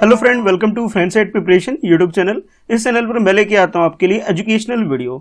hello friend welcome to friend side preparation YouTube channel इस channel पर मैं लेके आता हूँ आपके लिए एजुकेशनल वीडियो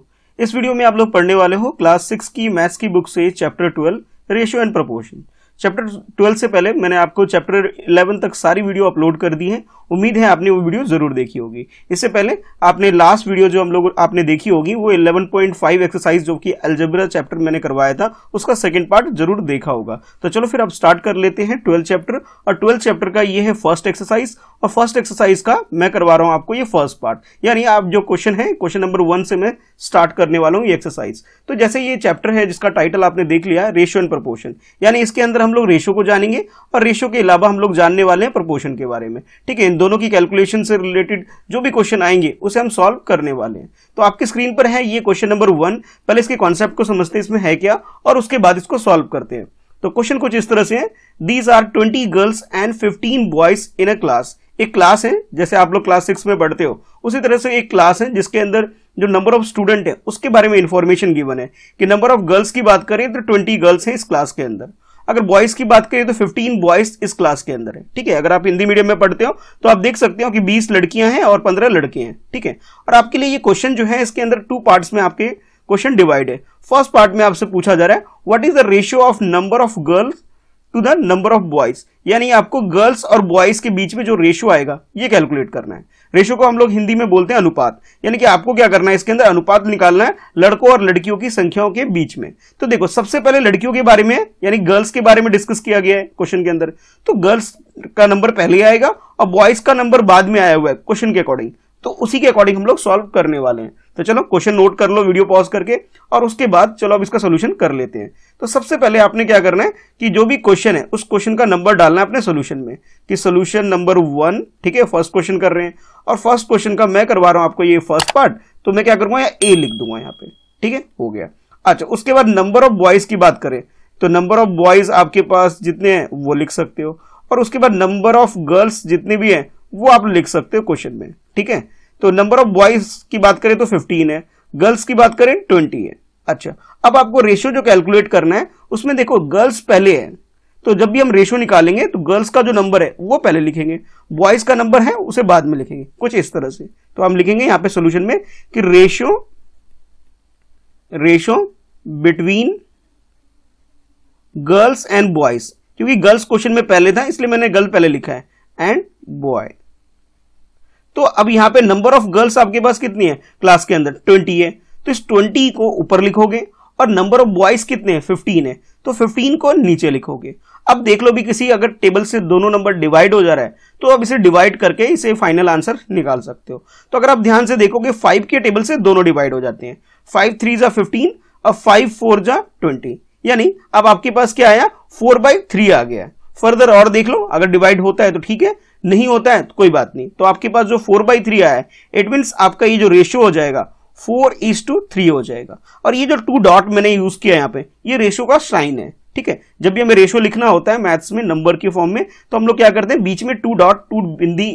इस वीडियो में आप लोग पढ़ने वाले हो क्लास सिक्स की मैथ्स की बुक से chapter twelve ratio and proportion chapter 12 से पहले मैंने आपको चैप्टर 11 तक सारी वीडियो अपलोड कर दी है उम्मीद है आपने वो वीडियो ज़रूर देखी होगी इससे पहले आपने लास्ट वीडियो जो हम लोग आपने देखी होगी वो 11.5 एक्सरसाइज जो कि एल्जेब्रा चैप्टर मैंने करवाया था उसका सेकंड पार्ट जरूर देखा होगा तो चलो फिर आप स्टार्ट कर लेते हैं ट्वेल्थ चैप्टर और ट्वेल्थ चैप्टर का ये है फर्स्ट एक्सरसाइज और फर्स्ट एक्सरसाइज का मैं करवा रहा हूँ आपको ये फर्स्ट पार्ट यानी आप जो क्वेश्चन है क्वेश्चन नंबर वन से मैं स्टार्ट करने वाला हूँ ये एक्सरसाइज तो जैसे ये चैप्टर है जिसका टाइटल आपने देख लिया रेशियो एंड प्रपोर्शन यानी इसके अंदर हम लोग रेशो को जानेंगे और रेशो के अलावा हम लोग जानने वाले हैं प्रपोर्शन के बारे में ठीक है इन दोनों की कैलकुलेशन से रिलेटेड जो भी क्वेश्चन आएंगे उसे हम सॉल्व करने वाले हैं तो आपकी स्क्रीन पर है ये क्वेश्चन नंबर वन पहले इसके कॉन्सेप्ट को समझते हैं इसमें है क्या और उसके बाद इसको सॉल्व करते हैं तो क्वेश्चन कुछ इस तरह से है these are twenty girls and fifteen boys in a class एक क्लास है जैसे आप लोग क्लास सिक्स में पढ़ते हो उसी तरह से एक क्लास है जिसके अंदर जो नंबर ऑफ स्टूडेंट है उसके बारे में इंफॉर्मेशन गिवन है कि नंबर ऑफ गर्ल्स की बात करें तो ट्वेंटी गर्ल्स हैं इस क्लास के अंदर अगर बॉयज की बात करें तो 15 बॉयज इस क्लास के अंदर है ठीक है अगर आप हिंदी मीडियम में पढ़ते हो तो आप देख सकते हो कि 20 लड़कियां हैं और 15 लड़के हैं ठीक है और आपके लिए ये क्वेश्चन जो है इसके अंदर टू पार्ट्स में आपके क्वेश्चन डिवाइड है फर्स्ट पार्ट में आपसे पूछा जा रहा है what is the ratio of number of girls to the number of boys यानी आपको गर्ल्स और बॉयज के बीच में जो रेशियो आएगा ये कैलकुलेट करना है रेशो को हम लोग हिंदी में बोलते हैं अनुपात यानी कि आपको क्या करना है इसके अंदर अनुपात निकालना है लड़कों और लड़कियों की संख्याओं के बीच में तो देखो सबसे पहले लड़कियों के बारे में यानी गर्ल्स के बारे में डिस्कस किया गया है क्वेश्चन के अंदर तो गर्ल्स का नंबर पहले आएगा और बॉयज का नंबर बाद में आया हुआ है क्वेश्चन के अकॉर्डिंग तो उसी के अकॉर्डिंग हम लोग सॉल्व करने वाले हैं तो चलो क्वेश्चन नोट कर लो वीडियो पॉज करके और उसके बाद चलो अब इसका सोल्यूशन कर लेते हैं तो सबसे पहले आपने क्या करना है कि जो भी क्वेश्चन है उस क्वेश्चन का नंबर डालना है अपने सोल्यूशन में कि सोल्यूशन नंबर वन ठीक है फर्स्ट क्वेश्चन कर रहे हैं और फर्स्ट क्वेश्चन का मैं करवा रहा हूं आपको ये फर्स्ट पार्ट तो मैं क्या करूंगा यहाँ ए लिख दूंगा यहाँ पे ठीक है हो गया अच्छा उसके बाद नंबर ऑफ बॉयज की बात करें तो नंबर ऑफ बॉयज आपके पास जितने हैं वो लिख सकते हो और उसके बाद नंबर ऑफ गर्ल्स जितने भी हैं वो आप लिख सकते हो क्वेश्चन में ठीक है तो नंबर ऑफ बॉयज की बात करें तो फिफ्टीन है गर्ल्स की बात करें ट्वेंटी है अच्छा अब आपको रेशियो जो कैलकुलेट करना है उसमें देखो गर्ल्स पहले है तो जब भी हम रेशियो निकालेंगे तो गर्ल्स का जो नंबर है वो पहले लिखेंगे बॉयज का नंबर है उसे बाद में लिखेंगे कुछ इस तरह से तो हम लिखेंगे यहां पे सोल्यूशन में कि ratio ratio between girls and boys क्योंकि गर्ल्स क्वेश्चन में पहले था इसलिए मैंने गर्ल पहले लिखा है एंड बॉय तो अब यहां पे नंबर ऑफ गर्ल्स आपके पास कितनी है क्लास के अंदर ट्वेंटी है तो इस ट्वेंटी को ऊपर लिखोगे और नंबर ऑफ बॉयज कितने हैं 15 है तो 15 को नीचे लिखोगे अब देख लो भी किसी अगर टेबल से दोनों नंबर डिवाइड हो जा रहा है तो अब इसे डिवाइड करके इसे फाइनल आंसर निकाल सकते हो तो अगर आप ध्यान से देखोगे फाइव के टेबल से दोनों डिवाइड हो जाते हैं फाइव थ्री जा फिफ्टीन और फाइव फोर जा ट्वेंटी यानी अब आपके पास क्या आया फोर बाई थ्री आ गया फर्दर और देख लो अगर डिवाइड होता है तो ठीक है नहीं होता है तो कोई बात नहीं तो आपके पास जो फोर बाई थ्री आया है इट मीन्स आपका ये जो रेशियो हो जाएगा फोर इज टू थ्री हो जाएगा और ये जो टू डॉट मैंने यूज किया यहाँ पे ये रेशियो का साइन है ठीक है जब भी हमें रेशो लिखना होता है मैथ्स में नंबर के फॉर्म में तो हम लोग क्या करते हैं बीच में टू डॉट टू बिंदी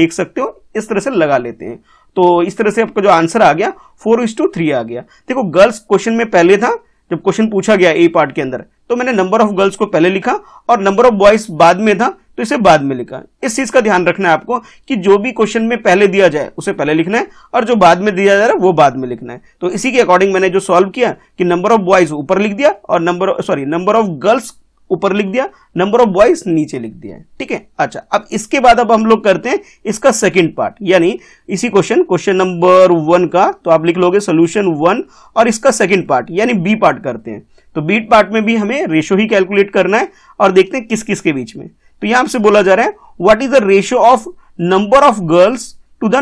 देख सकते हो इस तरह से लगा लेते हैं तो इस तरह से आपका जो आंसर आ गया फोर इज टू थ्री आ गया देखो गर्ल्स क्वेश्चन में पहले था जब क्वेश्चन पूछा गया ए पार्ट के अंदर तो मैंने नंबर ऑफ गर्ल्स को पहले लिखा और नंबर ऑफ बॉयज बाद में था तो इसे बाद में लिखा इस चीज का ध्यान रखना है आपको कि जो भी क्वेश्चन में पहले दिया जाए उसे पहले लिखना है और जो बाद में दिया जा रहा है वो बाद में लिखना है तो इसी के अकॉर्डिंग मैंने जो सॉल्व किया कि नंबर ऑफ बॉयज ऊपर लिख दिया और number sorry number of girls ऊपर लिख दिया नंबर ऑफ बॉयज नीचे लिख दिया है ठीक है अच्छा अब इसके बाद अब हम लोग करते हैं इसका सेकेंड पार्ट यानी इसी क्वेश्चन क्वेश्चन नंबर वन का तो आप लिख लोगे सोल्यूशन वन और इसका सेकेंड पार्ट यानी बी पार्ट करते हैं तो बी पार्ट में भी हमें रेशो ही कैलकुलेट करना है और देखते हैं किस किस के बीच में तो यहां से बोला जा रहा है what is the ratio of number of girls to the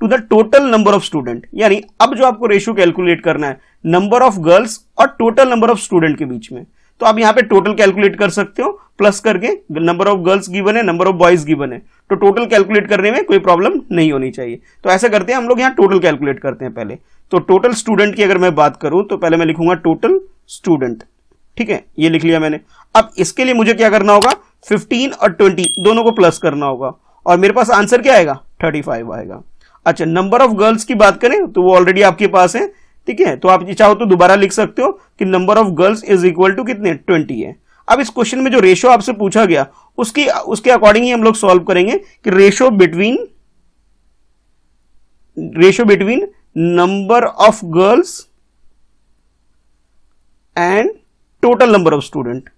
to the total number of student यानी अब जो आपको रेशियो कैलकुलेट करना है नंबर ऑफ गर्ल्स और टोटल नंबर ऑफ स्टूडेंट के बीच में तो आप यहां पे टोटल कैलकुलेट कर सकते हो प्लस करके नंबर ऑफ गर्ल्स गिवन है नंबर ऑफ बॉयज गिवन है तो टोटल कैलकुलेट करने में कोई प्रॉब्लम नहीं होनी चाहिए तो ऐसा करते हैं हम लोग यहाँ टोटल कैलकुलेट करते हैं पहले तो टोटल स्टूडेंट की अगर मैं बात करूं तो पहले मैं लिखूंगा टोटल स्टूडेंट ठीक है ये लिख लिया मैंने अब इसके लिए मुझे क्या करना होगा फिफ्टीन और ट्वेंटी दोनों को प्लस करना होगा और मेरे पास आंसर क्या आएगा थर्टी फाइव आएगा अच्छा नंबर ऑफ गर्ल्स की बात करें तो वो ऑलरेडी आपके पास है ठीक है तो आप चाहो तो दोबारा लिख सकते हो कि number of girls is equal to कितने ट्वेंटी है अब इस क्वेश्चन में जो रेशो आपसे पूछा गया उसकी उसके अकॉर्डिंग ही हम लोग सॉल्व करेंगे कि ratio between ratio between number of girls and total number of student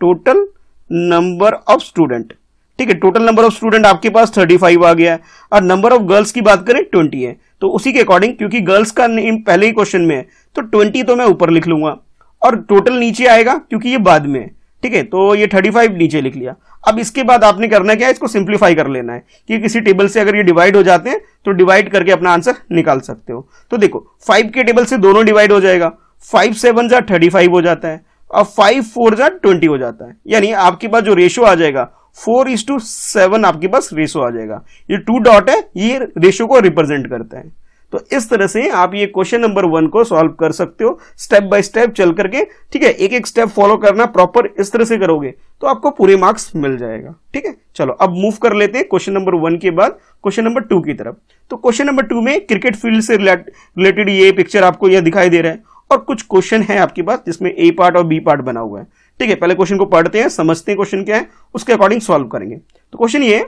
total number of student ठीक है टोटल नंबर ऑफ स्टूडेंट आपके पास 35 आ गया है और नंबर ऑफ गर्ल्स की बात करें 20 है तो उसी के अकॉर्डिंग क्योंकि गर्ल्स का नेम पहले ही क्वेश्चन में है तो 20 तो मैं ऊपर लिख लूंगा और टोटल नीचे आएगा क्योंकि ये बाद में है ठीक है तो ये 35 नीचे लिख लिया अब इसके बाद आपने करना क्या है इसको सिंप्लीफाई कर लेना है कि किसी टेबल से अगर ये डिवाइड हो जाते हैं तो डिवाइड करके अपना आंसर निकाल सकते हो तो देखो फाइव के टेबल से दोनों डिवाइड हो जाएगा फाइव सेवन जा थर्टी फाइव हो जाता है अब फाइव फोर जा ट्वेंटी हो जाता है यानी आपके पास जो रेशो आ जाएगा फोर इज टू सेवन आपके पास रेशो आ जाएगा ये टू डॉट है ये रेशो को रिप्रेजेंट करता है तो इस तरह से आप ये क्वेश्चन नंबर वन को सॉल्व कर सकते हो स्टेप बाय स्टेप चल करके ठीक है एक एक स्टेप फॉलो करना प्रॉपर इस तरह से करोगे तो आपको पूरे मार्क्स मिल जाएगा ठीक है चलो अब मूव कर लेते हैं क्वेश्चन नंबर वन के बाद क्वेश्चन नंबर टू की तरफ तो क्वेश्चन नंबर टू में क्रिकेट फील्ड से रिलेटेड ये पिक्चर आपको यह दिखाई दे रहा है और कुछ क्वेश्चन है आपके पास जिसमें ए पार्ट और बी पार्ट बना हुआ है ठीक है पहले क्वेश्चन को पढ़ते हैं समझते हैं क्वेश्चन क्या है उसके अकॉर्डिंग सॉल्व करेंगे तो क्वेश्चन ये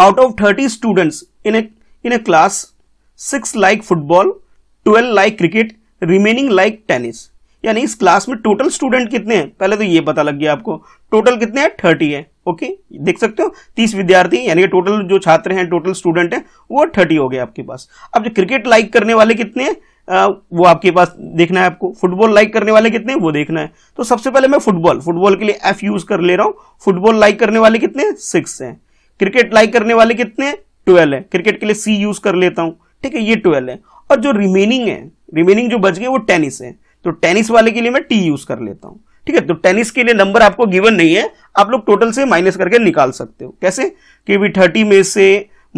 out of thirty students in a in a class six like football twelve like cricket remaining like tennis यानी इस क्लास में टोटल स्टूडेंट कितने हैं पहले तो ये पता लग गया आपको टोटल कितने हैं थर्टी है ओके देख सकते हो तीस विद्यार्थी यानी कि टोटल जो छात्र हैं टोटल स्टूडेंट हैं वो थर्टी हो गए आपके पास अब जो क्रिकेट लाइक करने वाले कितने हैं वो आपके पास देखना है आपको फुटबॉल लाइक करने वाले कितने वो देखना है तो सबसे पहले मैं फुटबॉल फुटबॉल के लिए एफ यूज कर ले रहा हूं फुटबॉल लाइक करने वाले कितने सिक्स हैं क्रिकेट लाइक करने वाले कितने ट्वेल्व है क्रिकेट के लिए सी यूज कर लेता हूं ठीक है ये ट्वेल्व है और जो रिमेनिंग है रिमेनिंग जो बच गए वो टेनिस है तो टेनिस वाले के लिए मैं टी यूज कर लेता हूँ ठीक है तो टेनिस के लिए नंबर आपको गिवन नहीं है आप लोग टोटल से माइनस करके निकाल सकते हो कैसे कि भी थर्टी में से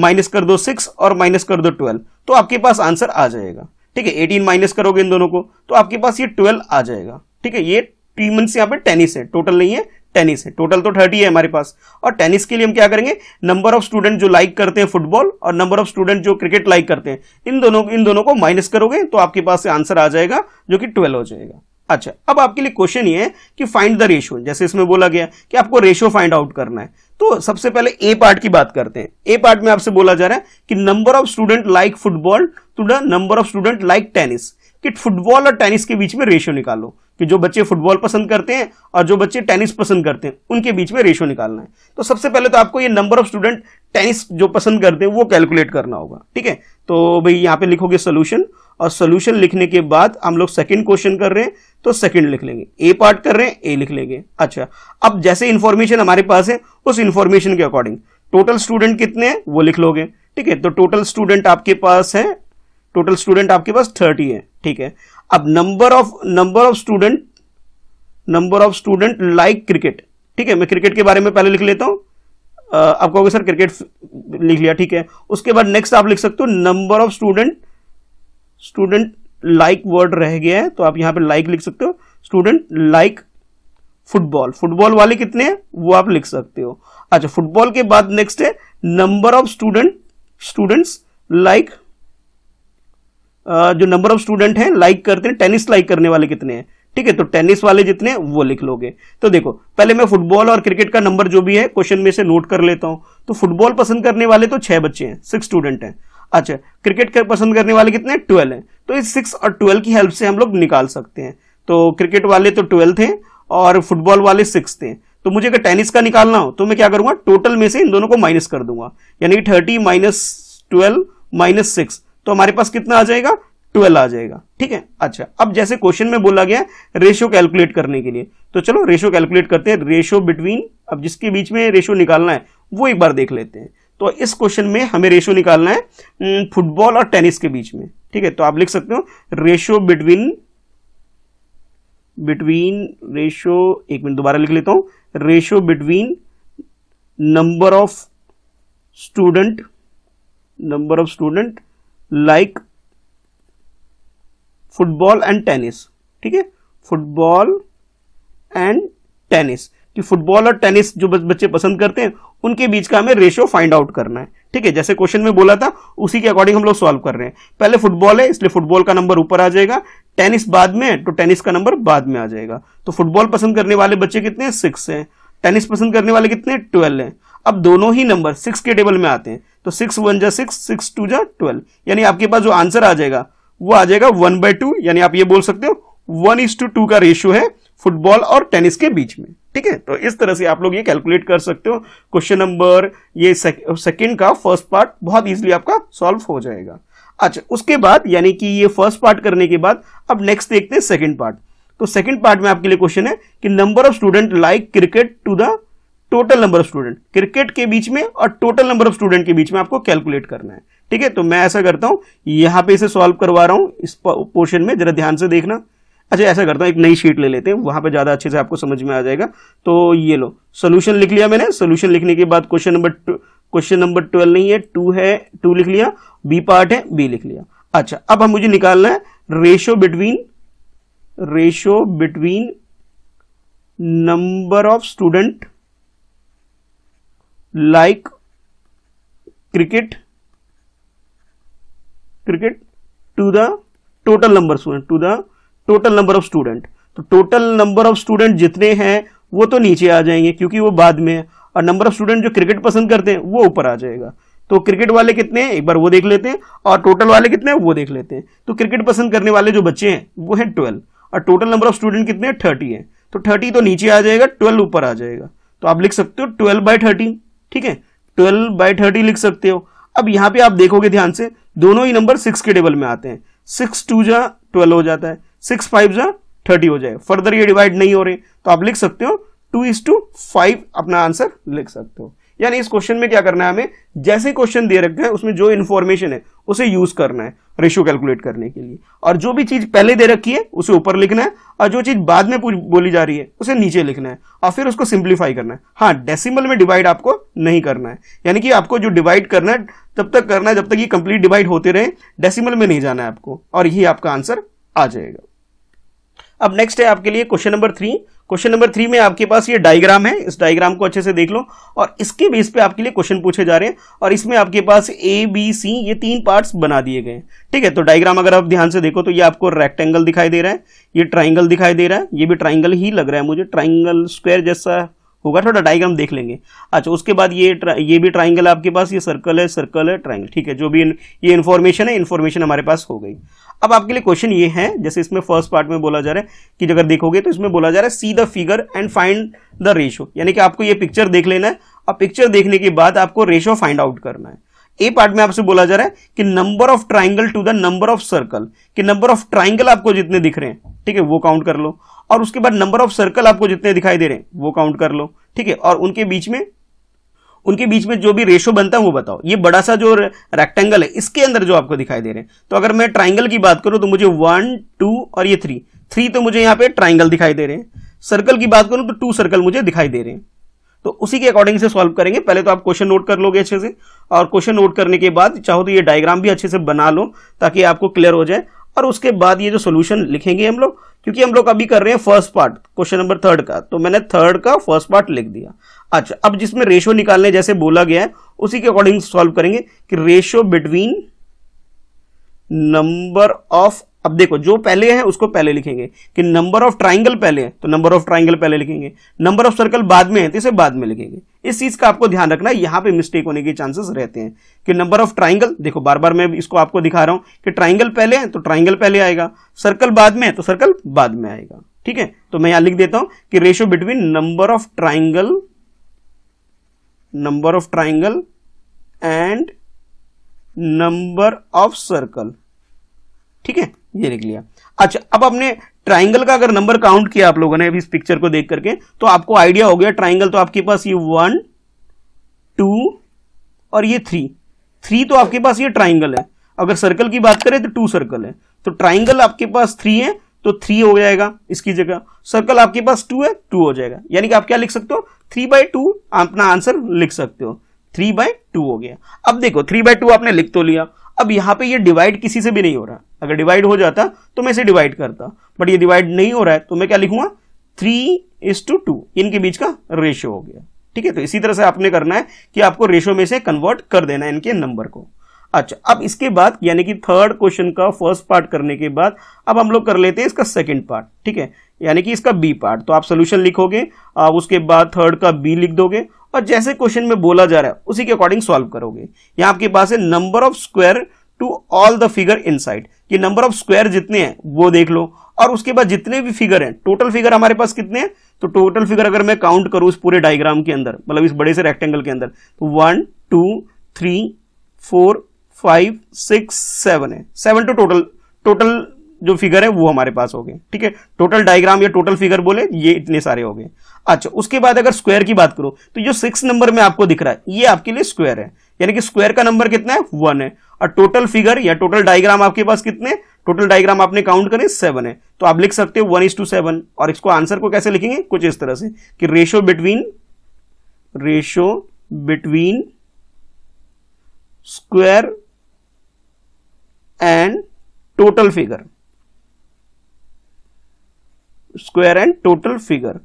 माइनस कर दो सिक्स और माइनस कर दो ट्वेल्व तो आपके पास आंसर आ जाएगा ठीक है एटीन माइनस करोगे इन दोनों को तो आपके पास ये ट्वेल्व आ जाएगा ठीक है ये टी मीन्स यहाँ पे टेनिस है टोटल नहीं है टेनिस है टोटल तो थर्टी है हमारे पास और टेनिस के लिए हम क्या करेंगे नंबर ऑफ स्टूडेंट जो लाइक करते हैं फुटबॉल और नंबर ऑफ स्टूडेंट जो क्रिकेट लाइक करते हैं इन दोनों इन दोनों को माइनस करोगे तो आपके पास आंसर आ जाएगा जो कि ट्वेल्व हो जाएगा अच्छा अब आपके लिए क्वेश्चन ये है कि फाइंड द रेशियो जैसे इसमें बोला गया कि आपको रेशियो फाइंड आउट करना है तो सबसे पहले ए पार्ट की बात करते हैं ए पार्ट में आपसे बोला जा रहा है कि number of student like football to the number of student like tennis कि फुटबॉल और टेनिस के बीच में रेशियो निकालो कि जो बच्चे फुटबॉल पसंद करते हैं और जो बच्चे टेनिस पसंद करते हैं उनके बीच में रेशियो निकालना है तो सबसे पहले तो आपको ये नंबर ऑफ स्टूडेंट टेनिस जो पसंद करते हैं वो कैलकुलेट करना होगा ठीक है तो भाई यहाँ पे लिखोगे सोल्यूशन और सोल्यूशन लिखने के बाद हम लोग सेकेंड क्वेश्चन कर रहे हैं तो सेकेंड लिख लेंगे ए पार्ट कर रहे हैं ए लिख लेंगे अच्छा अब जैसे इंफॉर्मेशन हमारे पास है उस इंफॉर्मेशन के अकॉर्डिंग टोटल स्टूडेंट कितने हैं वो लिख लोगे ठीक है तो टोटल स्टूडेंट आपके पास है टोटल स्टूडेंट आपके पास थर्टी है ठीक है अब number of number of student number of student like cricket ठीक है मैं क्रिकेट के बारे में पहले लिख लेता हूं आप कहोगे सर क्रिकेट लिख लिया ठीक है उसके बाद नेक्स्ट आप लिख सकते हो number of student student like word रह गया है तो आप यहां पे लाइक लिख सकते हो स्टूडेंट लाइक फुटबॉल फुटबॉल वाले कितने हैं वो आप लिख सकते हो अच्छा फुटबॉल के बाद नेक्स्ट है number of student students like जो नंबर ऑफ स्टूडेंट हैं लाइक करते हैं टेनिस लाइक करने वाले कितने हैं ठीक है तो टेनिस वाले जितने वो लिख लोगे तो देखो पहले मैं फुटबॉल और क्रिकेट का नंबर जो भी है क्वेश्चन में से नोट कर लेता हूं तो फुटबॉल पसंद करने वाले तो छह बच्चे हैं सिक्स स्टूडेंट हैं अच्छा क्रिकेट कर पसंद करने वाले कितने ट्वेल्व हैं तो इस सिक्स और ट्वेल्व की हेल्प से हम लोग निकाल सकते हैं तो क्रिकेट वाले तो ट्वेल्व थे और फुटबॉल वाले सिक्स थे तो मुझे अगर टेनिस का निकालना हो तो मैं क्या करूंगा टोटल में से इन दोनों को माइनस कर दूंगा यानी कि thirty minus twelve minus six तो हमारे पास कितना आ जाएगा ट्वेल्व आ जाएगा ठीक है अच्छा अब जैसे क्वेश्चन में बोला गया रेशो कैलकुलेट करने के लिए तो चलो रेशो कैलकुलेट करते हैं रेशो बिटवीन अब जिसके बीच में रेशो निकालना है वो एक बार देख लेते हैं तो इस क्वेश्चन में हमें रेशियो निकालना है फुटबॉल हम्म, और टेनिस के बीच में ठीक है तो आप लिख सकते हो रेशियो बिटवीन बिटवीन रेशियो एक मिनट दोबारा लिख लेता हूं ratio between number of student number of student like football and tennis ठीक है फुटबॉल एंड टेनिस कि फुटबॉल और टेनिस जो बच्चे पसंद करते हैं उनके बीच का हमें रेशियो फाइंड आउट करना है ठीक है जैसे क्वेश्चन में बोला था उसी के अकॉर्डिंग हम लोग सॉल्व कर रहे हैं पहले फुटबॉल है इसलिए फुटबॉल का नंबर ऊपर आ जाएगा टेनिस बाद में तो टेनिस का नंबर बाद में आ जाएगा तो फुटबॉल पसंद करने वाले बच्चे कितने सिक्स है टेनिस पसंद करने वाले कितने ट्वेल्व है अब दोनों ही नंबर सिक्स के टेबल में आते हैं तो सिक्स वन जा सिक्स सिक्स टू जा ट्वेल्व यानी आपके पास जो आंसर आ जाएगा वो आ जाएगा वन बाय टू यानी आप ये बोल सकते हो वन इज टू टू का रेशियो है फुटबॉल और टेनिस के बीच में ठीक है तो इस तरह से आप लोग ये कैलकुलेट कर सकते हो क्वेश्चन नंबर ये सेकंड का फर्स्ट पार्ट बहुत इजीली आपका सॉल्व हो जाएगा अच्छा उसके बाद यानी कि ये फर्स्ट पार्ट करने के बाद अब नेक्स्ट देखते हैं सेकंड पार्ट तो सेकंड पार्ट में आपके लिए क्वेश्चन है कि number of student like cricket to the total number of student cricket के बीच में और टोटल नंबर ऑफ स्टूडेंट के बीच में आपको कैलकुलेट करना है ठीक है तो मैं ऐसा करता हूं यहां पे इसे सॉल्व करवा रहा हूं इस पोर्शन में जरा ध्यान से देखना अच्छा ऐसा करता हूँ एक नई शीट ले लेते हैं वहाँ पे ज़्यादा अच्छे से आपको समझ में आ जाएगा तो ये लो सोल्यूशन लिख लिया मैंने सोल्यूशन लिखने के बाद question number question number twelve नहीं है टू है टू लिख लिया बी पार्ट है बी लिख लिया अच्छा अब हम मुझे निकालना है ratio between ratio between number of student like cricket cricket to the total number student to the total number of student तो टोटल नंबर ऑफ स्टूडेंट जितने हैं वो तो नीचे आ जाएंगे क्योंकि वो बाद में है और नंबर ऑफ स्टूडेंट जो क्रिकेट पसंद करते हैं वो ऊपर आ जाएगा तो क्रिकेट वाले कितने हैं एक बार वो देख लेते हैं और टोटल वाले कितने हैं वो देख लेते हैं तो क्रिकेट पसंद करने वाले जो बच्चे हैं वो हैं ट्वेल्व और टोटल नंबर ऑफ स्टूडेंट कितने हैं थर्टी है तो थर्टी तो नीचे आ जाएगा ट्वेल्व ऊपर आ जाएगा तो आप लिख सकते हो ट्वेल्व बाई थर्टी ठीक है ट्वेल्व बाई थर्टी लिख सकते हो अब यहाँ पे आप देखोगे ध्यान से दोनों ही नंबर सिक्स के टेबल में आते हैं सिक्स टू जा ट्वेल्व हो जाता है सिक्स फाइव जो थर्टी हो जाए फर्दर ये डिवाइड नहीं हो रहे तो आप लिख सकते हो टू इज टू फाइव अपना आंसर लिख सकते हो यानी इस क्वेश्चन में क्या करना है हमें जैसे क्वेश्चन दे रखे हैं उसमें जो इन्फॉर्मेशन है उसे यूज करना है रेशियो कैलकुलेट करने के लिए और जो भी चीज पहले दे रखी है उसे ऊपर लिखना है और जो चीज बाद में बोली जा रही है उसे नीचे लिखना है और फिर उसको सिंप्लीफाई करना है हाँ डेसिमल में डिवाइड आपको नहीं करना है यानी कि आपको जो डिवाइड करना है तब तक करना है जब तक ये कंप्लीट डिवाइड होते रहे डेसिमल में नहीं जाना है आपको और यही आपका आंसर आ जाएगा अब नेक्स्ट है आपके लिए question number three question number three में आपके पास ये डायग्राम है इस डायग्राम को अच्छे से देख लो और इसके बेस पे आपके लिए क्वेश्चन पूछे जा रहे हैं और इसमें आपके पास ए बी सी ये तीन पार्ट्स बना दिए गए ठीक है तो डायग्राम अगर आप ध्यान से देखो तो ये आपको रेक्टेंगल दिखाई दे रहा है ये ट्राइंगल दिखाई दे रहा है ये भी ट्राइंगल ही लग रहा है मुझे ट्राइंगल स्क्वायर जैसा होगा थोड़ा डायग्राम देख लेंगे अच्छा उसके बाद ये ये भी ट्राइंगल आपके पास ये सर्कल है सर्कल है ट्राइंगल ठीक है जो भी इन, ये इन्फॉर्मेशन है इन्फॉर्मेशन हमारे पास हो गई अब आपके लिए क्वेश्चन ये है जैसे इसमें फर्स्ट पार्ट में बोला जा रहा है कि अगर देखोगे तो इसमें बोला जा रहा है see the figure and find the ratio यानी कि आपको ये पिक्चर देख लेना है और पिक्चर देखने के बाद आपको रेशो फाइंड आउट करना है ए पार्ट में आपसे बोला जा रहा है कि number of triangle to the number of circle कि नंबर ऑफ ट्राइंगल आपको जितने दिख रहे हैं ठीक है वो काउंट कर लो और उसके बाद नंबर ऑफ सर्कल आपको जितने दिखाई दे रहे हैं वो काउंट कर लो ठीक है और उनके बीच में उनके बीच में जो भी रेशो बनता है वो बताओ ये बड़ा सा जो रेक्टेंगल है इसके अंदर जो आपको दिखाई दे रहे हैं तो अगर मैं ट्राइंगल की बात करूं तो मुझे वन टू और ये थ्री थ्री तो मुझे यहाँ पे ट्राइंगल दिखाई दे रहे हैं सर्कल की बात करूं तो टू सर्कल मुझे दिखाई दे रहे हैं तो उसी के अकॉर्डिंग से सॉल्व करेंगे पहले तो आप क्वेश्चन नोट कर लोगे अच्छे से और क्वेश्चन नोट करने के बाद चाहो तो ये डायग्राम भी अच्छे से बना लो ताकि आपको क्लियर हो जाए और उसके बाद ये जो सोल्यूशन लिखेंगे हम लोग क्योंकि हम लोग अभी कर रहे हैं first part question number third का तो मैंने थर्ड का फर्स्ट पार्ट लिख दिया अच्छा अब जिसमें रेशो निकालने जैसे बोला गया है उसी के अकॉर्डिंग सॉल्व करेंगे कि रेशो बिटवीन नंबर ऑफ अब देखो जो पहले है उसको पहले लिखेंगे कि नंबर ऑफ ट्राइंगल पहले है तो नंबर ऑफ ट्राइंगल पहले लिखेंगे नंबर ऑफ सर्कल बाद में है तो इसे बाद में लिखेंगे इस चीज का आपको ध्यान रखना है यहां पे मिस्टेक होने के चांसेस रहते हैं कि नंबर ऑफ ट्राइंगल देखो बार बार मैं इसको आपको दिखा रहा हूं कि ट्राइंगल पहले है तो ट्राइंगल पहले आएगा सर्कल बाद में है तो सर्कल बाद में आएगा ठीक है तो मैं यहां लिख देता हूं कि ratio between number of triangle number of triangle and number of circle ठीक है ये लिख लिया अच्छा अब हमने ट्राइंगल का अगर नंबर काउंट किया आप लोगों ने अभी इस पिक्चर को देख करके तो आपको आइडिया हो गया ट्राइंगल तो आपके पास ये वन टू और ये थ्री थ्री तो आपके पास ये ट्राइंगल है अगर सर्कल की बात करें तो टू सर्कल है तो ट्राइंगल आपके पास थ्री है तो थ्री हो जाएगा इसकी जगह सर्कल आपके पास टू है टू हो जाएगा यानी कि आप क्या लिख सकते हो थ्री बाय टू अपना आंसर लिख सकते हो थ्री बाय टू हो गया अब देखो थ्री बाय टू आपने लिख तो लिया अब यहां पे ये डिवाइड किसी से भी नहीं हो रहा अगर डिवाइड हो जाता तो मैं इसे डिवाइड करता बट ये डिवाइड नहीं हो रहा है तो मैं क्या लिखूंगा थ्री इज टू टू इनके बीच का रेशियो हो गया ठीक है तो इसी तरह से आपने करना है कि आपको रेशियो में से कन्वर्ट कर देना है इनके नंबर को अच्छा अब इसके बाद यानी कि थर्ड क्वेश्चन का फर्स्ट पार्ट करने के बाद अब हम लोग कर लेते हैं इसका सेकंड पार्ट ठीक है यानी कि इसका बी पार्ट तो आप सोल्यूशन लिखोगे आप उसके बाद थर्ड का बी लिख दोगे और जैसे क्वेश्चन में बोला जा रहा है उसी के अकॉर्डिंग सॉल्व करोगे यहां आपके पास है number of square to all the figure inside कि नंबर ऑफ स्क्वायर जितने हैं वो देख लो और उसके बाद जितने भी फिगर हैं टोटल फिगर हमारे पास कितने हैं तो टोटल फिगर अगर मैं काउंट करूं इस पूरे डायग्राम के अंदर मतलब इस बड़े से रेक्टेंगल के अंदर तो one two three four five six seven है सेवन टू टोटल टोटल जो फिगर है वो हमारे पास हो गए ठीक है टोटल डायग्राम या टोटल फिगर बोले ये इतने सारे हो गए अच्छा उसके बाद अगर स्क्वायर की बात करो तो जो सिक्स नंबर में आपको दिख रहा है ये आपके लिए स्क्वायर है यानी कि स्क्वायर का नंबर कितना है वन है और टोटल फिगर या टोटल डायग्राम आपके पास कितने टोटल डायग्राम आपने काउंट करें सेवन है तो आप लिख सकते हो वन इज टू सेवन और इसको आंसर को कैसे लिखेंगे कुछ इस तरह से कि ratio between ratio between square and total figure square and total figure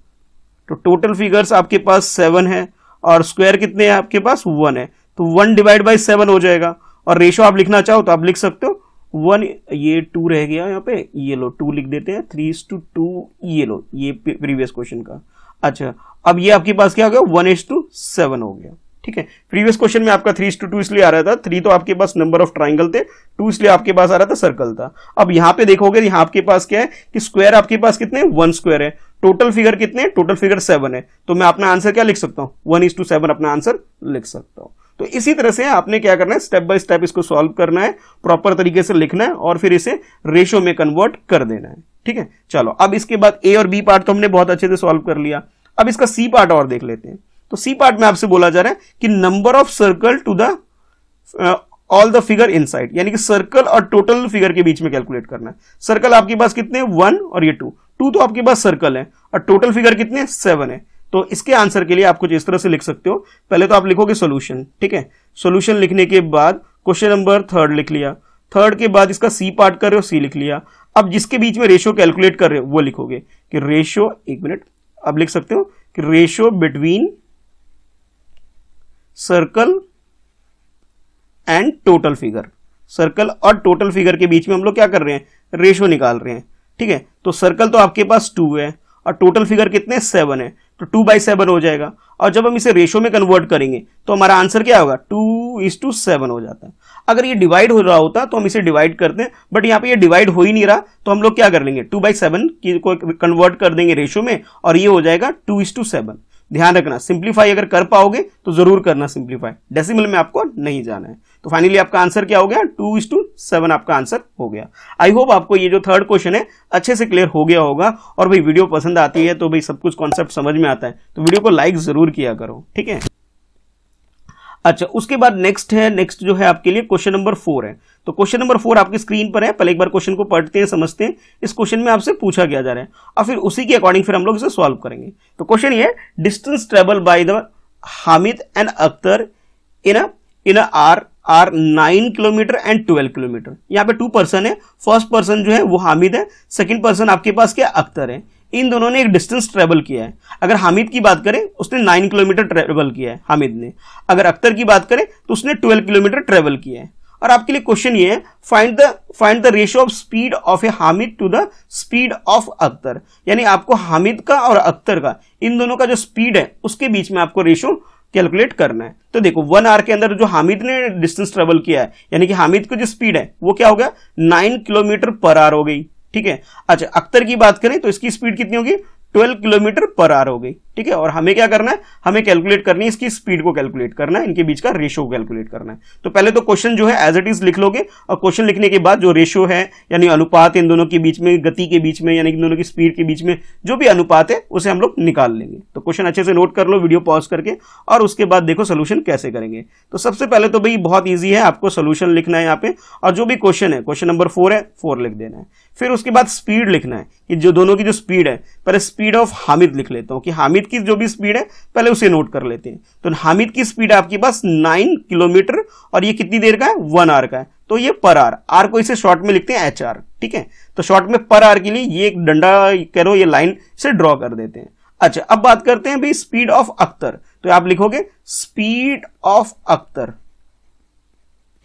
तो टोटल फिगर्स आपके पास सेवन है और स्क्वायर कितने हैं आपके पास वन है तो वन डिवाइड बाई सेवन हो जाएगा और रेशो आप लिखना चाहो तो आप लिख सकते हो वन ये टू रह गया यहाँ पे ये लो टू लिख देते हैं थ्री इज टू टू ये लो ये प्रीवियस क्वेश्चन का अच्छा अब ये आपके पास क्या हो गया वन इज टू सेवन हो गया ठीक है प्रीवियस क्वेश्चन में आपका थ्री टू टू इसलिए आ रहा था थ्री तो आपके पास नंबर ऑफ ट्राइंगल थे टू इसलिए आपके पास आ रहा था सर्कल था अब यहाँ पे देखोगे यहाँ आपके पास क्या है कि स्क्वायर आपके पास कितने वन स्क्वायर है टोटल फिगर कितने टोटल फिगर सेवन है तो मैं अपना आंसर क्या लिख सकता हूँ वन इज टू सेवन अपना आंसर लिख सकता हूँ तो इसी तरह से आपने क्या करना है स्टेप बाय स्टेप इसको सॉल्व करना है प्रॉपर तरीके से लिखना है और फिर इसे रेशो में कन्वर्ट कर देना है ठीक है चलो अब इसके बाद ए और बी पार्ट तो हमने बहुत अच्छे से सॉल्व कर लिया अब इसका सी पार्ट और देख लेते हैं तो सी पार्ट में आपसे बोला जा रहा है कि number of circle to the all the figure inside यानी कि सर्कल और टोटल फिगर के बीच में कैलकुलेट करना है सर्कल आपके पास कितने वन और ये टू टू तो आपके पास सर्कल है और टोटल फिगर कितने सेवन है तो इसके आंसर के लिए आप कुछ इस तरह से लिख सकते हो पहले तो आप लिखोगे सोल्यूशन ठीक है सोल्यूशन लिखने के बाद क्वेश्चन नंबर थर्ड लिख लिया थर्ड के बाद इसका सी पार्ट कर रहे हो सी लिख लिया अब जिसके बीच में रेशियो कैलकुलेट कर रहे हो वो लिखोगे कि रेशियो एक मिनट अब लिख सकते हो कि ratio between circle and total figure circle और टोटल फिगर के बीच में हम लोग क्या कर रहे हैं रेशो निकाल रहे हैं ठीक है तो सर्कल तो आपके पास टू है और टोटल फिगर कितने सेवन है तो टू बाई सेवन हो जाएगा और जब हम इसे रेशो में कन्वर्ट करेंगे तो हमारा आंसर क्या होगा टू इज टू सेवन हो जाता है अगर ये डिवाइड हो रहा होता तो हम इसे डिवाइड करते हैं बट यहाँ पे ये डिवाइड हो ही नहीं रहा तो हम लोग क्या कर लेंगे टू बाई सेवन को कन्वर्ट कर देंगे रेशो में और ये हो जाएगा टू इज टू सेवन ध्यान रखना सिंप्लीफाई अगर कर पाओगे तो जरूर करना सिंप्लीफाई डेसिमल में आपको नहीं जाना है तो फाइनली आपका आंसर क्या हो गया टू इज टू सेवन आपका आंसर हो गया आई होप आपको ये जो थर्ड क्वेश्चन है अच्छे से क्लियर हो गया होगा और भाई वीडियो पसंद आती है तो भाई सब कुछ कॉन्सेप्ट समझ में आता है तो वीडियो को लाइक जरूर किया करो ठीक है अच्छा उसके बाद नेक्स्ट है नेक्स्ट जो है आपके लिए क्वेश्चन नंबर फोर है तो क्वेश्चन नंबर फोर आपकी स्क्रीन पर है पहले एक बार क्वेश्चन को पढ़ते हैं समझते हैं इस क्वेश्चन में आपसे पूछा गया जा रहा है और फिर उसी के अकॉर्डिंग फिर हम लोग इसे सॉल्व करेंगे तो क्वेश्चन ये distance travel by the Hamid and Akhtar in a in a hour hour nine kilometer and twelve kilometer यहाँ पे टू पर्सन है फर्स्ट पर्सन जो है वो हामिद है सेकेंड पर्सन आपके पास क्या अख्तर है इन दोनों ने एक डिस्टेंस ट्रेवल किया है अगर हामिद की बात करें उसने नाइन किलोमीटर ट्रेवल किया है हामिद ने अगर अख्तर की बात करें तो उसने ट्वेल्व किलोमीटर ट्रेवल किया है और आपके लिए क्वेश्चन ये है find the find the ratio of speed of a Hamid to the speed of Akhtar यानी आपको हामिद का और अख्तर का इन दोनों का जो स्पीड है उसके बीच में आपको रेशो कैलकुलेट करना है तो देखो वन आर के अंदर जो हामिद ने डिस्टेंस ट्रेवल किया है यानी कि हामिद की जो स्पीड है वो क्या हो गया नाइन किलोमीटर पर आर हो गई ठीक है अच्छा अख्तर की बात करें तो इसकी स्पीड कितनी होगी 12 किलोमीटर पर आर हो गई ठीक है और हमें क्या करना है हमें कैलकुलेट करनी है इसकी स्पीड को कैलकुलेट करना है इनके बीच का रेशियो कैलकुलेट करना है तो पहले तो क्वेश्चन जो है एज इट इज लिख लोगे और क्वेश्चन लिखने के बाद जो रेशो है यानी अनुपात इन दोनों के बीच में गति के बीच में यानी इन दोनों की स्पीड के बीच में जो भी अनुपात है उसे हम लोग निकाल लेंगे तो क्वेश्चन अच्छे से नोट कर लो वीडियो पॉज करके और उसके बाद देखो सोल्यूशन कैसे करेंगे तो सबसे पहले तो भाई बहुत ईजी है आपको सोल्यूशन लिखना है यहाँ पे और जो भी क्वेश्चन है क्वेश्चन नंबर फोर है फोर लिख देना है फिर उसके बाद स्पीड लिखना है कि जो दोनों की जो स्पीड है पहले स्पीड ऑफ हामिद लिख लेता हूँ कि हामिद की जो भी स्पीड है पहले उसे नोट कर लेते हैं तो हामिद की स्पीड आपके पास नाइन किलोमीटर और ये कितनी देर का है वन आर का है तो ये पर आर आर को इसे शॉर्ट में लिखते हैं एच आर ठीक है तो शॉर्ट में पर आर के लिए ये एक डंडा कह रो ये लाइन से ड्रॉ कर देते हैं अच्छा अब बात करते हैं भाई स्पीड ऑफ अख्तर तो आप लिखोगे स्पीड ऑफ अख्तर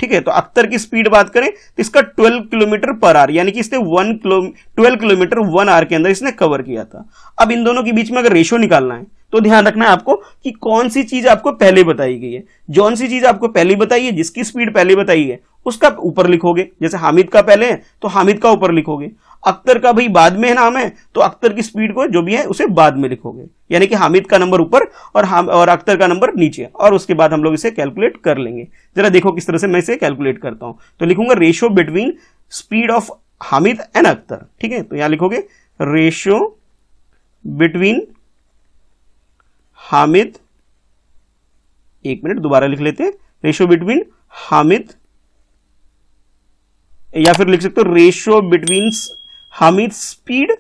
ठीक है तो अख्तर की स्पीड बात करें तो इसका 12 किलोमीटर पर आर यानी कि इसने one kilo 12 kilometer one hour के अंदर इसने कवर किया था अब इन दोनों के बीच में अगर रेशो निकालना है तो ध्यान रखना आपको कि कौन सी चीज आपको पहले बताई गई है जौन सी चीज आपको पहले बताई है जिसकी स्पीड पहले बताई है उसका ऊपर लिखोगे जैसे हामिद का पहले है तो हामिद का ऊपर लिखोगे अख्तर का भाई बाद में नाम है तो अख्तर की स्पीड को जो भी है उसे बाद में लिखोगे यानी कि हामिद का नंबर ऊपर और और अख्तर का नंबर नीचे और उसके बाद हम लोग इसे कैलकुलेट कर लेंगे जरा देखो किस तरह से मैं इसे कैलकुलेट करता हूं तो लिखूंगा ratio between speed of Hamid and Akhtar ठीक है तो यहां लिखोगे रेशो बिटवीन हामिद एक मिनट दोबारा लिख लेते रेशो बिटवीन हामिद या फिर लिख सकते हो ratio between Hamid speed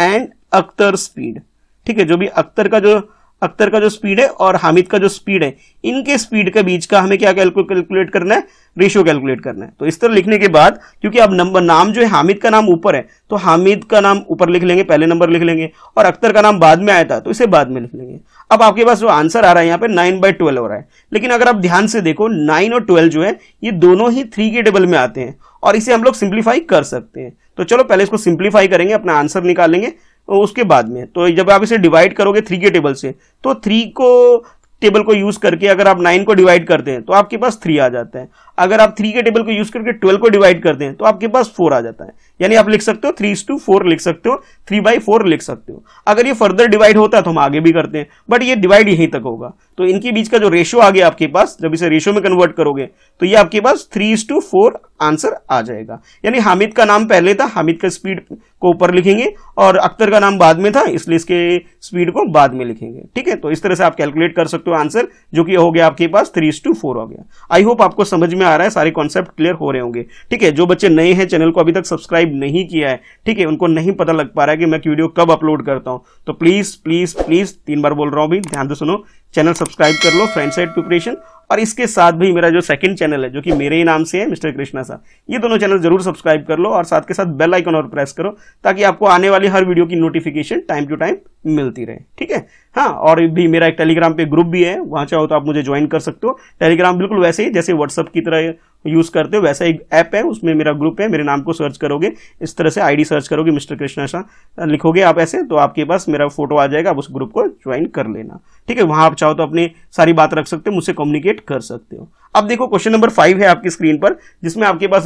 and Akhtar speed ठीक है जो भी अख्तर का जो अख्तर का जो स्पीड है और हामिद का जो स्पीड है इनके स्पीड के बीच का हमें क्या कैलकुलेट करना है रेशियो कैलकुलेट करना है तो इस तरह लिखने के बाद क्योंकि अब नंबर नाम जो है हामिद का नाम ऊपर है तो हामिद का नाम ऊपर लिख लेंगे पहले नंबर लिख लेंगे और अख्तर का नाम बाद में आया था तो इसे बाद में लिख लेंगे अब आपके पास जो आंसर आ रहा है यहाँ पे नाइन बाय ट्वेल्व हो रहा है लेकिन अगर आप ध्यान से देखो नाइन और ट्वेल्व जो है ये दोनों ही थ्री के टेबल में आते हैं और इसे हम लोग सिंप्लीफाई कर सकते हैं तो चलो पहले इसको सिंप्लीफाई करेंगे अपना आंसर निकालेंगे उसके बाद में तो जब आप इसे डिवाइड करोगे थ्री के टेबल से तो थ्री को टेबल को यूज करके अगर आप नाइन को डिवाइड करते हैं तो आपके पास थ्री आ जाता है अगर आप थ्री के टेबल को यूज करके ट्वेल्व को डिवाइड करते हैं तो आपके पास फोर आ जाता है यानी आप लिख सकते हो थ्री टू फोर लिख सकते हो थ्री बाई फोर लिख सकते हो अगर ये फर्दर डिवाइड होता है तो हम आगे भी करते हैं बट ये डिवाइड यहीं तक होगा तो इनके बीच का जो रेशो आ गया आपके पास जब इसे रेशो में कन्वर्ट करोगे तो ये आपके पास थ्री टू फोर आंसर आ जाएगा यानी हामिद का नाम पहले था हामिद का स्पीड को ऊपर लिखेंगे और अख्तर का नाम बाद में था इसलिए इसके स्पीड को बाद में लिखेंगे ठीक है तो इस तरह से आप कैलकुलेट कर सकते हो आंसर जो कि हो गया आपके पास थ्री टू फोर हो गया आई होप आपको समझ में में आ रहा है सारे कॉन्सेप्ट क्लियर हो रहे होंगे ठीक है जो बच्चे नए हैं चैनल को अभी तक सब्सक्राइब नहीं किया है ठीक है उनको नहीं पता लग पा रहा है कि मैं वीडियो कब अपलोड करता हूँ तो प्लीज़ प्लीज़ प्लीज़ तीन बार बोल रहा हूँ भी ध्यान से सुनो चैनल सब्सक्राइब कर लो फ्रेंड साइड प्रिपरेशन और इसके साथ भी मेरा जो सेकंड चैनल है जो कि मेरे ही नाम से है मिस्टर कृष्णा साहब ये दोनों चैनल जरूर सब्सक्राइब कर लो और साथ के साथ बेल आइकन और प्रेस करो ताकि आपको आने वाली हर वीडियो की नोटिफिकेशन टाइम टू टाइम मिलती रहे ठीक है हाँ और भी मेरा एक टेलीग्राम पे ग्रुप भी है वहाँ चाहो तो आप मुझे ज्वाइन कर सकते हो टेलीग्राम बिल्कुल वैसे ही जैसे व्हाट्सअप की तरह यूज़ करते हो वैसा एक ऐप है उसमें मेरा ग्रुप है मेरे नाम को सर्च करोगे इस तरह से आईडी सर्च करोगे मिस्टर कृष्णा शाह लिखोगे आप ऐसे तो आपके पास मेरा फोटो आ जाएगा आप उस ग्रुप को ज्वाइन कर लेना ठीक है वहाँ आप चाहो तो अपनी सारी बात रख सकते हो मुझसे कम्युनिकेट कर सकते हो अब देखो क्वेश्चन नंबर फाइव है आपकी स्क्रीन पर जिसमें आपके पास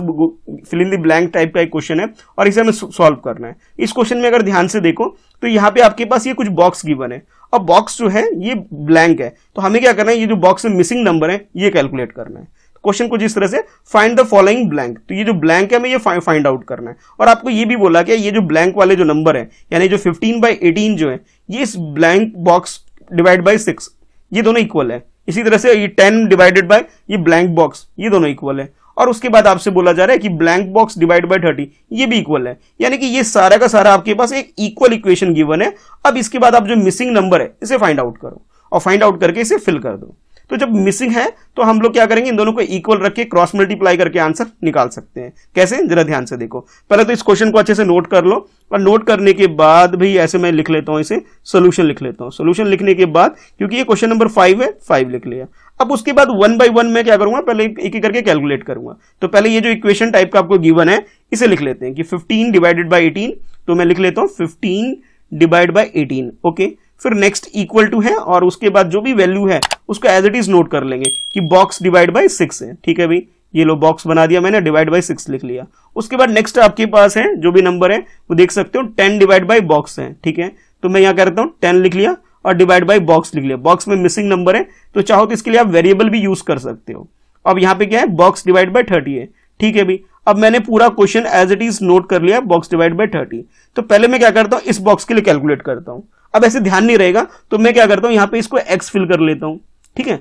फिलिंग दी ब्लैंक टाइप का एक क्वेश्चन है और इसे हमें सॉल्व करना है इस क्वेश्चन में अगर ध्यान से देखो तो यहाँ पे आपके पास ये कुछ बॉक्स गिवन है और बॉक्स जो है ये ब्लैंक है तो हमें क्या करना है ये जो बॉक्स में मिसिंग नंबर है ये कैलकुलेट करना है क्वेश्चन तो कुछ इस तरह से फाइंड द फॉलोइंग ब्लैंक तो ये जो ब्लैंक है हमें ये फाइंड आउट करना है और आपको ये भी बोला कि ये जो ब्लैंक वाले जो नंबर है यानी जो 15 बाई 18 जो है ये इस blank box divide by six ये दोनों इक्वल है इसी तरह से ये टेन डिवाइडेड बाय ये ब्लैंक बॉक्स ये दोनों इक्वल है और उसके बाद आपसे बोला जा रहा है कि blank box divide by thirty ये भी इक्वल है यानी कि ये सारा का सारा आपके पास एक इक्वल इक्वेशन गिवन है अब इसके बाद आप जो मिसिंग नंबर है इसे फाइंड आउट करो और फाइंड आउट करके इसे फिल कर दो तो जब मिसिंग है तो हम लोग क्या करेंगे इन दोनों को इक्वल रख के क्रॉस मल्टीप्लाई करके आंसर निकाल सकते हैं कैसे जरा ध्यान से देखो पहले तो इस क्वेश्चन को अच्छे से नोट कर लो और नोट करने के बाद भी ऐसे मैं लिख लेता हूं इसे सोल्यूशन लिख लेता हूं सोल्यूशन लिखने के बाद क्योंकि ये क्वेश्चन नंबर फाइव है फाइव लिख लिया अब उसके बाद वन बाई वन मैं क्या करूंगा पहले एक एक करके कैलकुलेट करूंगा तो पहले ये जो इक्वेशन टाइप का आपको गिवन है इसे लिख लेते हैं कि फिफ्टीन डिवाइडेड बाई एटीन तो मैं लिख लेता हूँ fifteen divide by eighteen okay फिर नेक्स्ट इक्वल टू है और उसके बाद जो भी वैल्यू है उसको एज इट इज नोट कर लेंगे कि बॉक्स डिवाइड बाई सिक्स है ठीक है भाई ये लो बॉक्स बना दिया मैंने डिवाइड बाई सिक्स लिख लिया उसके बाद नेक्स्ट आपके पास है जो भी नंबर है वो देख सकते हो टेन डिवाइड बाई बॉक्स है ठीक है तो मैं यहाँ कह रहता हूँ टेन लिख लिया और डिवाइड बाई बॉक्स लिख लिया बॉक्स में मिसिंग नंबर है तो चाहो तो इसके लिए आप वेरिएबल भी यूज कर सकते हो अब यहाँ पे क्या है बॉक्स डिवाइड बाई थर्टी है ठीक है भाई अब मैंने पूरा question as it is note कर लिया बॉक्स डिवाइड बाई थर्टी तो पहले मैं क्या करता हूं इस बॉक्स के लिए कैलकुलेट करता हूं अब ऐसे ध्यान नहीं रहेगा तो मैं क्या करता हूं यहां पे इसको एक्स फिल कर लेता हूं ठीक है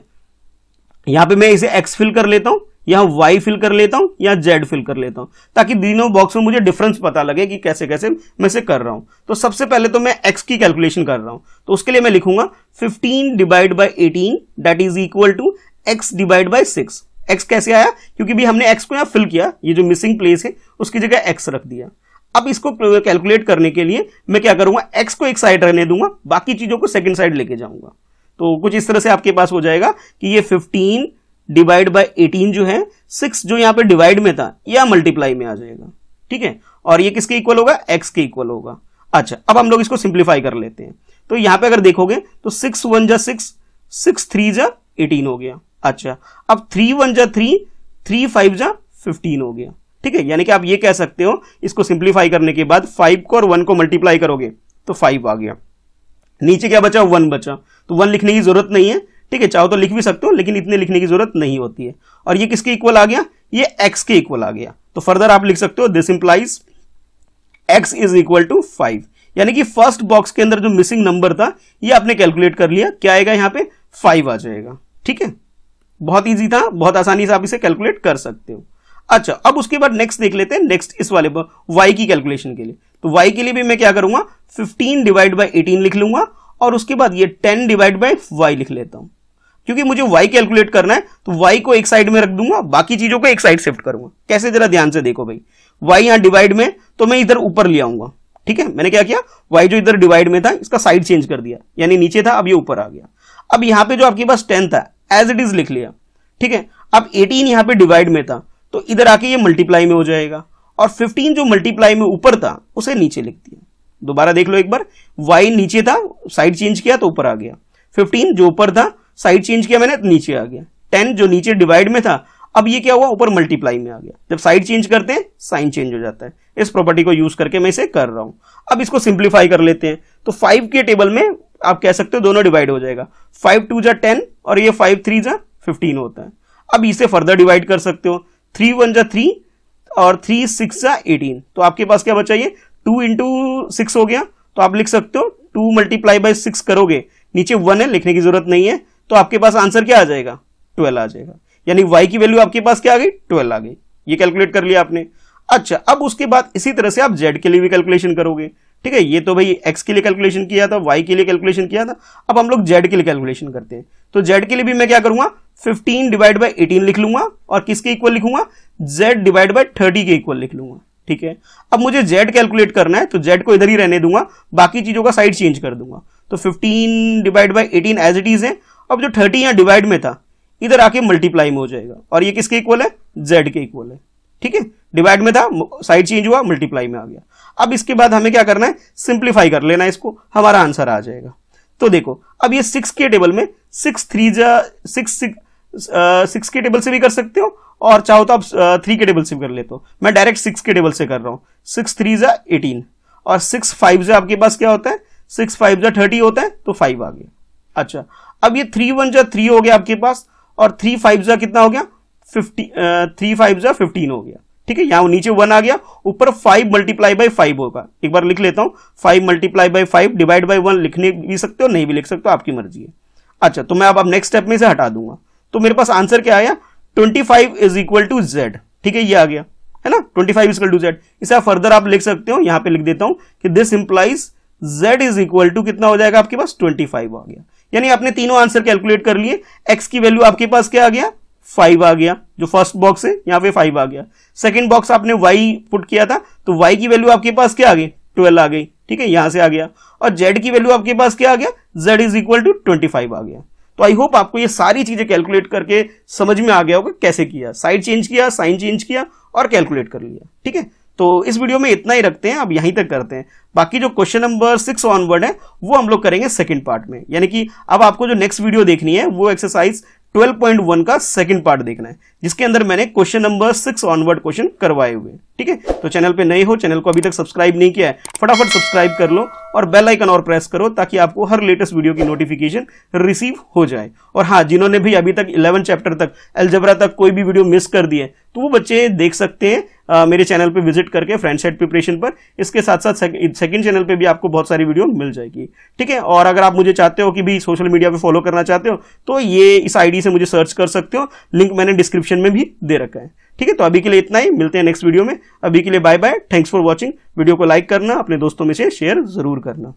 यहां पे मैं इसे एक्स फिल कर लेता हूं यहां वाई फिल कर लेता हूं या जेड फिल कर लेता हूं ताकि तीनों बॉक्स में मुझे डिफरेंस पता लगे कि कैसे कैसे मैं इसे कर रहा हूं तो सबसे पहले तो मैं एक्स की कैलकुलेशन कर रहा हूं तो उसके लिए मैं लिखूंगा fifteen divide by eighteen that is equal to x divide by six x कैसे आया क्योंकि भी हमने एक्स को यहाँ फिल किया ये जो मिसिंग प्लेस है उसकी जगह एक्स रख दिया अब इसको कैलकुलेट करने के लिए मैं क्या करूंगा एक्स को एक साइड रहने दूंगा बाकी चीजों को सेकंड साइड लेके जाऊंगा तो कुछ इस तरह से आपके पास हो जाएगा कि ये 15 डिवाइड बाय 18 जो है 6 जो यहाँ पे डिवाइड में था यह मल्टीप्लाई में आ जाएगा ठीक है और ये किसके इक्वल होगा एक्स के इक्वल होगा अच्छा अब हम लोग इसको सिंप्लीफाई कर लेते हैं तो यहां पे अगर देखोगे तो सिक्स वन जा सिक्स सिक्स थ्री जा एटीन हो गया अच्छा अब थ्री वन जा थ्री थ्री फाइव जा फिफ्टीन हो गया ठीक है यानी कि आप ये कह सकते हो इसको सिंप्लीफाई करने के बाद फाइव को और वन को मल्टीप्लाई करोगे तो फाइव आ गया नीचे क्या बचा वन बचा तो वन लिखने की जरूरत नहीं है ठीक है चाहो तो लिख भी सकते हो लेकिन इतने लिखने की जरूरत नहीं होती है और ये किसके इक्वल आ गया ये एक्स के इक्वल आ गया तो फर्दर आप लिख सकते हो this implies x is equal to five यानी कि फर्स्ट बॉक्स के अंदर जो मिसिंग नंबर था ये आपने कैलकुलेट कर लिया क्या आएगा यहां पे फाइव आ जाएगा ठीक है बहुत ईजी था बहुत आसानी से आप इसे कैलकुलेट कर सकते हो अच्छा अब उसके बाद नेक्स्ट देख लेते हैं नेक्स्ट इस वाले पर वाई की कैलकुलेशन के लिए तो वाई के लिए भी मैं क्या करूंगा फिफ्टीन डिवाइड बाई एटीन लिख लूंगा और उसके बाद ये टेन डिवाइड बाई वाई लिख लेता हूं क्योंकि मुझे y कैलकुलेट करना है तो y को एक साइड में रख दूंगा बाकी चीजों को एक साइड शिफ्ट करूंगा कैसे जरा ध्यान से देखो भाई y यहां डिवाइड में तो मैं इधर ऊपर ले आऊंगा ठीक है मैंने क्या किया y जो इधर डिवाइड में था इसका साइड चेंज कर दिया यानी नीचे था अब ये ऊपर आ गया अब यहां पे जो आपके पास टेन था एज इट इज लिख लिया ठीक है अब 18 यहां पे डिवाइड में था तो इधर आके ये मल्टीप्लाई में हो जाएगा और 15 जो मल्टीप्लाई में ऊपर था उसे नीचे लिख दिया दोबारा देख लो एक बार y नीचे था साइड चेंज किया तो ऊपर आ गया 15 जो ऊपर था साइड चेंज किया मैंने नीचे आ गया 10 जो नीचे डिवाइड में था अब ये क्या हुआ ऊपर मल्टीप्लाई में आ गया जब साइड चेंज करते हैं साइन चेंज हो जाता है इस प्रॉपर्टी को यूज करके मैं इसे कर रहा हूं अब इसको सिंप्लीफाई कर लेते हैं तो फाइव के टेबल में आप कह सकते हो दोनों डिवाइड हो जाएगा फाइव टू जा टेन और ये फाइव थ्री जा फिफ्टीन होता है अब इसे फर्दर डिवाइड कर सकते हो थ्री वन जा थ्री और थ्री सिक्स जा एटीन तो आपके पास क्या बचा ये टू इंटू सिक्स हो गया तो आप लिख सकते हो टू मल्टीप्लाई बाई सिक्स करोगे नीचे वन है लिखने की जरूरत नहीं है तो आपके पास आंसर क्या आ जाएगा ट्वेल्व आ जाएगा यानी वाई की वैल्यू आपके पास क्या आ गई ट्वेल्व आ गई ये कैलकुलेट कर लिया आपने अच्छा अब उसके बाद इसी तरह से आप जेड के लिए भी कैलकुलेशन करोगे ठीक है ये तो भाई एक्स के लिए कैलकुलेशन किया था वाई के लिए कैलकुलेशन किया था अब हम लोग जेड के लिए कैलकुलेशन करते हैं तो जेड के लिए भी मैं क्या करूंगा 15 डिवाइड बाय 18 लिख लूंगा और किसके इक्वल लिखूंगा z डिवाइड बाय 30 के इक्वल लिख लूंगा ठीक है अब मुझे z कैलकुलेट करना है तो z को इधर ही रहने दूंगा बाकी चीजों का साइड चेंज कर दूंगा तो 15 divide by 18 as it is है अब जो 30 यहां डिवाइड में था इधर आके मल्टीप्लाई में हो जाएगा और ये किसके इक्वल है जेड के इक्वल है ठीक है डिवाइड में था साइड चेंज हुआ मल्टीप्लाई में आ गया अब इसके बाद हमें क्या करना है सिंप्लीफाई कर लेना इसको हमारा आंसर आ जाएगा तो देखो अब ये सिक्स के टेबल में सिक्स थ्री जा सिक्स सिक्स के टेबल से भी कर सकते हो और चाहो तो आप थ्री के टेबल से भी कर लेते हो मैं डायरेक्ट सिक्स के टेबल से कर रहा हूँ सिक्स थ्री जा एटीन और सिक्स फाइव जा आपके पास क्या होता है सिक्स फाइव जा थर्टी होता है तो फाइव आ गया अच्छा अब ये थ्री वन जा थ्री हो गया आपके पास और थ्री फाइव जा कितना हो गया फिफ्टी थ्री फाइव जा फिफ्टीन हो गया ठीक है यहां नीचे वन आ गया ऊपर फाइव मल्टीप्लाई बाई फाइव होगा एक बार लिख लेता हूं five multiply by five divide by one लिखने भी सकते हो नहीं भी लिख सकते हो आपकी मर्जी है अच्छा तो मैं अब आप नेक्स्ट स्टेप में से हटा दूंगा तो मेरे पास आंसर क्या आया twenty five is equal to z ठीक है ये आ गया है ना twenty five equal to z इसे आप फर्दर आप लिख सकते हो यहां पे लिख देता हूं कि this implies z is equal to कितना हो जाएगा आपके पास 25 आ गया यानी आपने तीनों आंसर कैलकुलेट कर लिए x की वैल्यू आपके पास क्या आ गया फाइव आ गया जो फर्स्ट बॉक्स है यहाँ पे फाइव आ गया सेकंड बॉक्स आपने वाई पुट किया था तो वाई की वैल्यू आपके पास क्या आ गई ट्वेल्व आ गई ठीक है यहां से आ गया और जेड की वैल्यू आपके पास क्या आ गया Z is equal to twenty five आ गया तो आई होप आपको ये सारी चीजें कैलकुलेट करके समझ में आ गया होगा कैसे किया साइड चेंज किया साइन चेंज किया और कैलकुलेट कर लिया ठीक है तो इस वीडियो में इतना ही रखते हैं अब यहीं तक करते हैं बाकी जो क्वेश्चन नंबर सिक्स ऑनवर्ड है वो हम लोग करेंगे सेकंड पार्ट में यानी कि अब आपको जो नेक्स्ट वीडियो देखनी है वो एक्सरसाइज 12.1 का सेकंड पार्ट देखना है जिसके अंदर मैंने question number six onward question करवाए हुए ठीक है तो चैनल पे नए हो चैनल को अभी तक सब्सक्राइब नहीं किया है फटाफट सब्सक्राइब कर लो और बेल आइकन और प्रेस करो ताकि आपको हर लेटेस्ट वीडियो की नोटिफिकेशन रिसीव हो जाए और हाँ जिन्होंने भी अभी तक इलेवन चैप्टर तक एल्जबरा तक कोई भी वीडियो मिस कर दिया तो वो बच्चे देख सकते हैं आ, मेरे चैनल पे विजिट करके फ्रेंड सेट प्रिपरेशन पर इसके साथ साथ सेकंड चैनल पे भी आपको बहुत सारी वीडियो मिल जाएगी ठीक है और अगर आप मुझे चाहते हो कि भी सोशल मीडिया पे फॉलो करना चाहते हो तो ये इस आईडी से मुझे सर्च कर सकते हो लिंक मैंने डिस्क्रिप्शन में भी दे रखा है ठीक है तो अभी के लिए इतना ही मिलते हैं नेक्स्ट वीडियो में अभी के लिए bye bye thanks for watching video को लाइक करना अपने दोस्तों में से शेयर जरूर करना